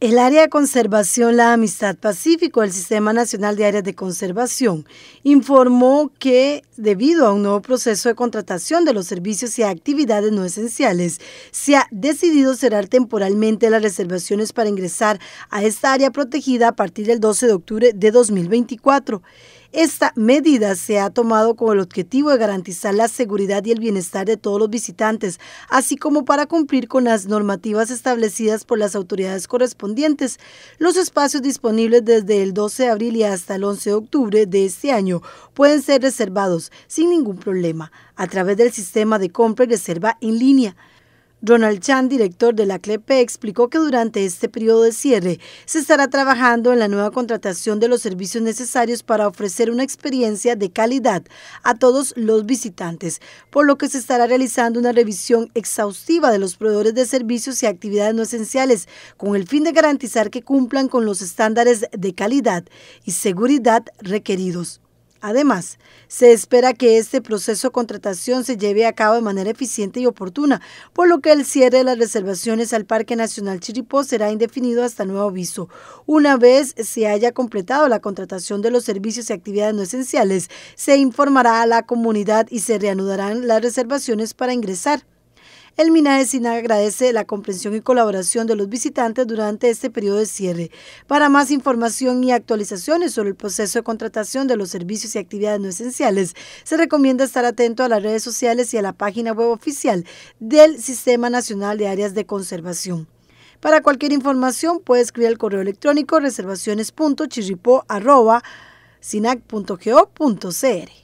El área de conservación La Amistad Pacífico el Sistema Nacional de Áreas de Conservación informó que, debido a un nuevo proceso de contratación de los servicios y actividades no esenciales, se ha decidido cerrar temporalmente las reservaciones para ingresar a esta área protegida a partir del 12 de octubre de 2024. Esta medida se ha tomado con el objetivo de garantizar la seguridad y el bienestar de todos los visitantes, así como para cumplir con las normativas establecidas por las autoridades correspondientes. Los espacios disponibles desde el 12 de abril y hasta el 11 de octubre de este año pueden ser reservados sin ningún problema a través del sistema de compra y reserva en línea. Ronald Chan, director de la Clep, explicó que durante este periodo de cierre se estará trabajando en la nueva contratación de los servicios necesarios para ofrecer una experiencia de calidad a todos los visitantes, por lo que se estará realizando una revisión exhaustiva de los proveedores de servicios y actividades no esenciales, con el fin de garantizar que cumplan con los estándares de calidad y seguridad requeridos. Además, se espera que este proceso de contratación se lleve a cabo de manera eficiente y oportuna, por lo que el cierre de las reservaciones al Parque Nacional Chiripó será indefinido hasta nuevo aviso, una vez se haya completado la contratación de los servicios y actividades no esenciales, se informará a la comunidad y se reanudarán las reservaciones para ingresar. El Sinag agradece la comprensión y colaboración de los visitantes durante este periodo de cierre. Para más información y actualizaciones sobre el proceso de contratación de los servicios y actividades no esenciales, se recomienda estar atento a las redes sociales y a la página web oficial del Sistema Nacional de Áreas de Conservación. Para cualquier información puede escribir al correo electrónico reservaciones.chirripó.sinac.go.cr.